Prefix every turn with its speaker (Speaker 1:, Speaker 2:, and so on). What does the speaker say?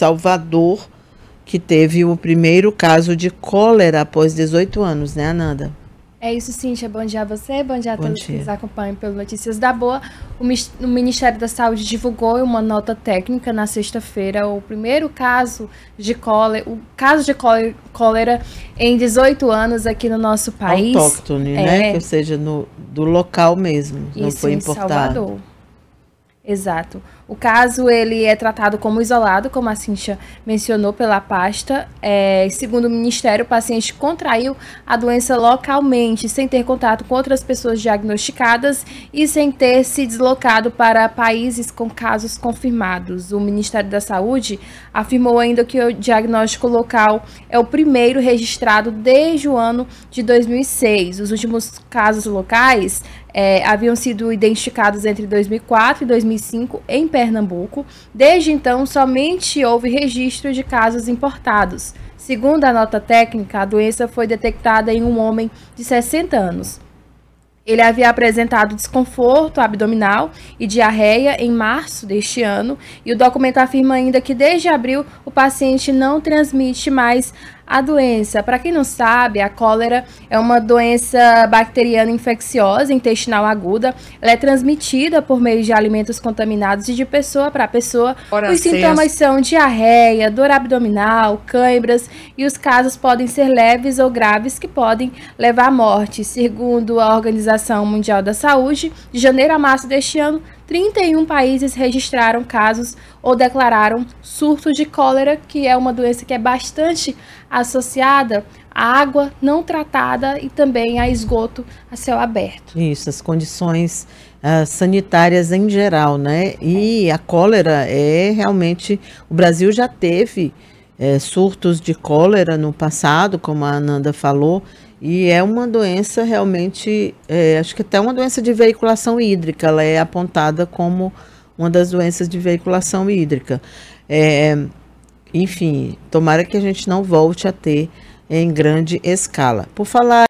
Speaker 1: Salvador, que teve o primeiro caso de cólera após 18 anos, né, Ananda?
Speaker 2: É isso, Cíntia. Bom dia a você, bom dia a todos que nos acompanham pelo Notícias da Boa. O Ministério da Saúde divulgou uma nota técnica na sexta-feira o primeiro caso de cólera, o caso de cólera em 18 anos aqui no nosso país. Autóctone, né? é, né? Ou
Speaker 1: seja, no, do local mesmo, isso, não foi importado. Em Salvador.
Speaker 2: Exato. O caso ele é tratado como isolado, como a Cincha mencionou pela pasta. É, segundo o Ministério, o paciente contraiu a doença localmente, sem ter contato com outras pessoas diagnosticadas e sem ter se deslocado para países com casos confirmados. O Ministério da Saúde afirmou ainda que o diagnóstico local é o primeiro registrado desde o ano de 2006. Os últimos casos locais é, haviam sido identificados entre 2004 e 2005 2005 em Pernambuco. Desde então, somente houve registro de casos importados. Segundo a nota técnica, a doença foi detectada em um homem de 60 anos. Ele havia apresentado desconforto abdominal e diarreia em março deste ano, e o documento afirma ainda que desde abril o paciente não transmite mais a doença, para quem não sabe, a cólera é uma doença bacteriana infecciosa intestinal aguda. Ela é transmitida por meio de alimentos contaminados e de pessoa para pessoa. Ora, os sintomas senso. são diarreia, dor abdominal, cãibras e os casos podem ser leves ou graves que podem levar à morte. Segundo a Organização Mundial da Saúde, de janeiro a março deste ano, 31 países registraram casos ou declararam surto de cólera, que é uma doença que é bastante associada à água não tratada e também a esgoto a céu aberto.
Speaker 1: Isso, as condições uh, sanitárias em geral, né? E a cólera é realmente. O Brasil já teve é, surtos de cólera no passado, como a Ananda falou, e é uma doença realmente, é, acho que até uma doença de veiculação hídrica, ela é apontada como uma das doenças de veiculação hídrica. É, enfim, tomara que a gente não volte a ter em grande escala. Por falar